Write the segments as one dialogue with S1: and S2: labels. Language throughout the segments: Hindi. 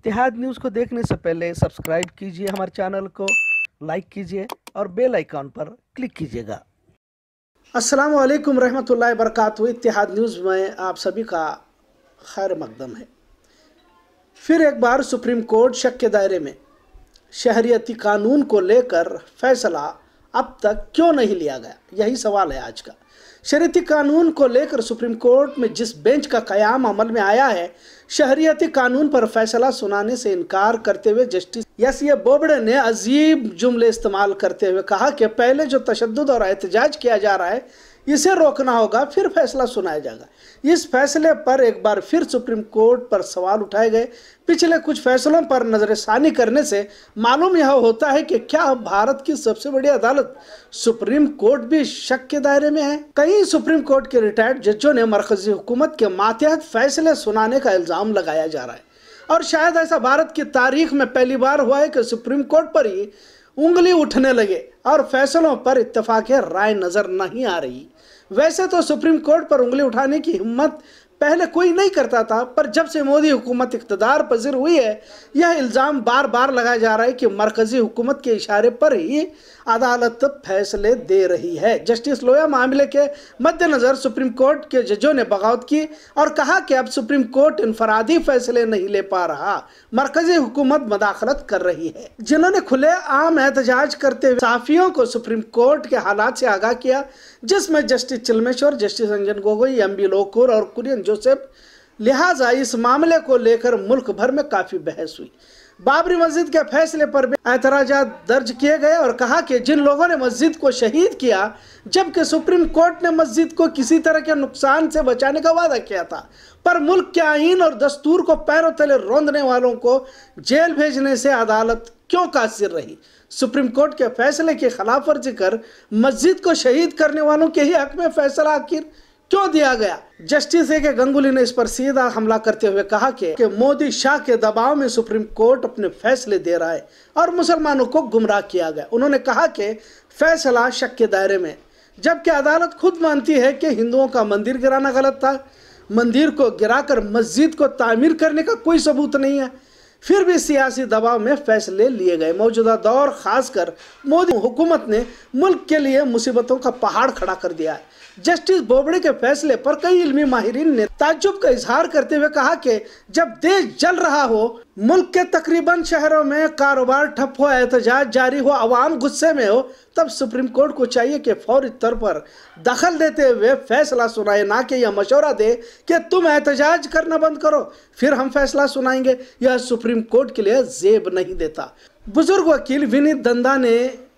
S1: इतिहाद न्यूज़ को देखने से पहले सब्सक्राइब कीजिए हमारे चैनल को लाइक कीजिए और बेल आइकॉन पर क्लिक कीजिएगा अस्सलाम वालेकुम रहमतुल्लाहि वरकत इतिहाद न्यूज़ में आप सभी का खैर मकदम है फिर एक बार सुप्रीम कोर्ट शक के दायरे में शहरियती कानून को लेकर फैसला अब तक क्यों नहीं लिया गया यही सवाल है आज का शरीयती कानून को लेकर सुप्रीम कोर्ट में जिस बेंच का कयाम अमल में आया है शहरियती कानून पर फैसला सुनाने से इनकार करते हुए जस्टिस यस ये बोबड़े ने अजीब जुमले इस्तेमाल करते हुए कहा कि पहले जो तशद और एहतजाज किया जा रहा है इसे रोकना होगा फिर फैसला सुनाया जाएगा इस फैसले पर एक बार फिर सुप्रीम कोर्ट पर सवाल उठाए गए पिछले कुछ फैसलों पर नज़रसानी करने से मालूम यह होता है कि क्या भारत की सबसे बड़ी अदालत सुप्रीम कोर्ट भी शक के दायरे में है कई सुप्रीम कोर्ट के रिटायर्ड जजों ने मरकजी हुकूमत के मातहत फैसले सुनाने का इल्ज़ाम लगाया जा रहा है और शायद ऐसा भारत की तारीख में पहली बार हुआ है कि सुप्रीम कोर्ट पर ही उंगली उठने लगे और फैसलों पर इतफाक राय नज़र नहीं आ रही वैसे तो सुप्रीम कोर्ट पर उंगली उठाने की हिम्मत पहले कोई नहीं करता था पर जब से मोदी हुकूमत इकतदार पजीर हुई है यह इल्ज़ाम बार बार लगाया जा रहा है कि मरकज़ी हुकूमत के इशारे पर ही अदालत फैसले दे रही है जस्टिस लोया मामले के मद्देनज़र सुप्रीम कोर्ट के जजों ने बगावत की और कहा कि अब सुप्रीम कोर्ट इनफरादी फैसले नहीं ले पा रहा मरकजी हुकूमत मदाखलत कर रही है जिन्होंने खुले आम एहतजाज करते हुए साफियों को सुप्रीम कोर्ट के हालात से आगाह किया जिसमें justice Chelameswar justice Ranjan Gogoi M B Lokur और कुरियन जोसेफ लिहाजा इस मामले को लेकर मुल्क भर में काफ़ी बहस हुई बाबरी मस्जिद के फैसले पर भी एतराज दर्ज किए गए और कहा कि जिन लोगों ने मस्जिद को शहीद किया जबकि सुप्रीम कोर्ट ने मस्जिद को किसी तरह के नुकसान से बचाने का वादा किया था पर मुल्क के आइन और दस्तूर को पैरों तले रोंदने वालों को जेल भेजने से अदालत क्यों कासिर रही सुप्रीम कोर्ट के फैसले के खिलाफ वर्जी कर मस्जिद को शहीद करने वालों के ही हक में फैसला आखिर क्यों दिया गया जस्टिस ए के गंगुली ने इस पर सीधा हमला करते हुए कहा कि, कि मोदी शाह के दबाव में सुप्रीम कोर्ट अपने फैसले दे रहा है और मुसलमानों को गुमराह किया गया उन्होंने कहा कि फैसला शक के दायरे में जबकि अदालत खुद मानती है कि हिंदुओं का मंदिर गिराना गलत था मंदिर को गिराकर मस्जिद को तामीर करने का कोई सबूत नहीं है फिर भी सियासी दबाव में फैसले लिए गए मौजूदा दौर खासकर मोदी हुकूमत ने मुल्क के लिए मुसीबतों का पहाड़ खड़ा कर दिया है जस्टिस बोबड़े के फैसले पर कई इलमी माहरीन ने ताजुब का इजहार करते हुए कहा कि जब देश जल रहा हो मुल्क के तकरीबन शहरों में कारोबार ठप हो एहतजाज जारी हो आवाम गुस्से में हो तब सुप्रीम कोर्ट को चाहिए कि फौरी तौर पर दखल देते हुए फैसला सुनाए ना कि यह मशवरा दे कि तुम एहतजाज करना बंद करो फिर हम फैसला सुनाएंगे यह सुप्रीम कोर्ट के लिए जेब नहीं देता बुजुर्ग वकील विनीत दंदा ने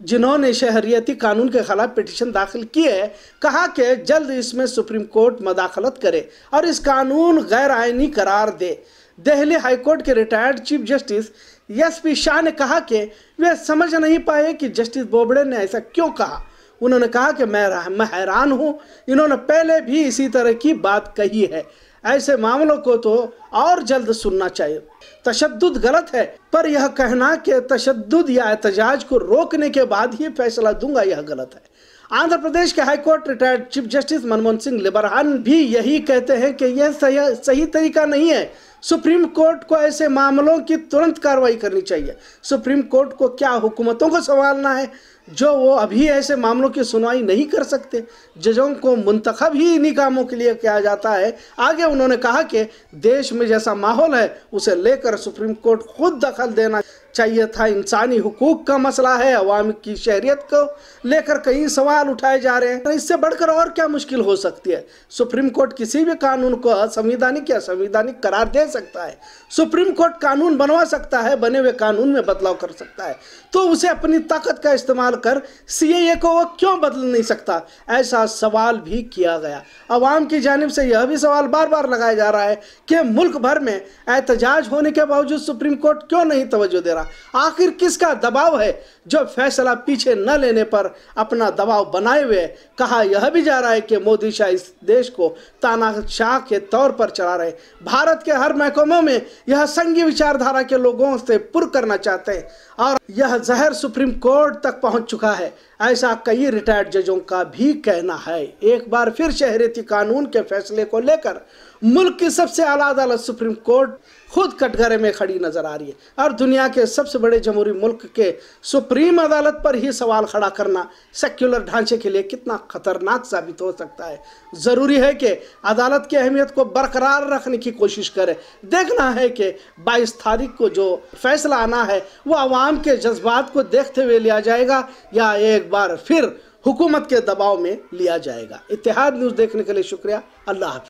S1: जिन्होंने शहरियती कानून के खिलाफ पिटिशन दाखिल किए है कहा कि जल्द इसमें सुप्रीम कोर्ट मदाखलत करे और इस कानून गैर आइनी करार दे दिल्ली हाईकोर्ट के retired chief justice S P Shah ने कहा कि वे समझ नहीं पाए कि जस्टिस बोबड़े ने ऐसा क्यों कहा उन्होंने कहा कि मैं मैं हैरान हूँ इन्होंने पहले भी इसी तरह की बात कही है ऐसे मामलों को तो और जल्द सुनना चाहिए तशद गलत है पर यह कहना कि तशद या एहतजाज को रोकने के बाद ही फैसला दूंगा यह गलत है आंध्र प्रदेश के high court retired chief justice Manmohan Singh Liberhan भी यही कहते हैं कि यह सही, सही तरीका नहीं है सुप्रीम कोर्ट को ऐसे मामलों की तुरंत कार्रवाई करनी चाहिए सुप्रीम कोर्ट को क्या हुकूमतों को संभालना है जो वो अभी ऐसे मामलों की सुनवाई नहीं कर सकते जजों को मुंतखब ही इन्हीं कामों के लिए किया जाता है आगे उन्होंने कहा कि देश में जैसा माहौल है उसे लेकर सुप्रीम कोर्ट खुद दखल देना चाहिए था इंसानी हुकूक का मसला है अवाम की शहरीत को लेकर कई सवाल उठाए जा रहे हैं इससे बढ़कर और क्या मुश्किल हो सकती है सुप्रीम कोर्ट किसी भी कानून को असंवैधानिक या संवैधानिक करार दे सकता है सुप्रीम कोर्ट कानून बनवा सकता है बने हुए कानून में बदलाव कर सकता है तो उसे अपनी ताकत का इस्तेमाल कर सी को वो क्यों बदल नहीं सकता ऐसा सवाल भी किया गया अवाम की जानब से यह भी सवाल बार बार लगाया जा रहा है कि मुल्क भर में एहतजाज होने के बावजूद सुप्रीम कोर्ट क्यों नहीं तोज्जो दे रहा करा आखिर किसका दबाव है जो फैसला पीछे न लेने पर अपना दबाव बनाए हुए कहा यह भी जा रहा है कि मोदी शाह इस देश को तानाशाह के तौर पर चला रहे भारत के हर महकमे में यह संघीय विचारधारा के लोगों से पुर करना चाहते हैं और यह जहर सुप्रीम कोर्ट तक पहुंच चुका है ऐसा कई रिटायर्ड जजों का भी कहना है एक बार फिर शहरीती कानून के फैसले को लेकर मुल्क की सबसे आला अदालत सुप्रीम कोर्ट खुद कटघरे में खड़ी नजर आ रही है और दुनिया के सबसे बड़े जमहूरी मुल्क के सुप्रीम अदालत पर ही सवाल खड़ा करना सेक्युलर ढांचे के लिए कितना खतरनाक साबित हो सकता है ज़रूरी है कि अदालत की अहमियत को बरकरार रखने की कोशिश करें देखना है कि बाईस तारीख को जो फैसला आना है वो आवाम के जज्बात को देखते हुए लिया जाएगा या एक बार फिर हुकूमत के दबाव में लिया जाएगा इतिहाद न्यूज़ देखने के लिए शुक्रिया अल्लाह हाफि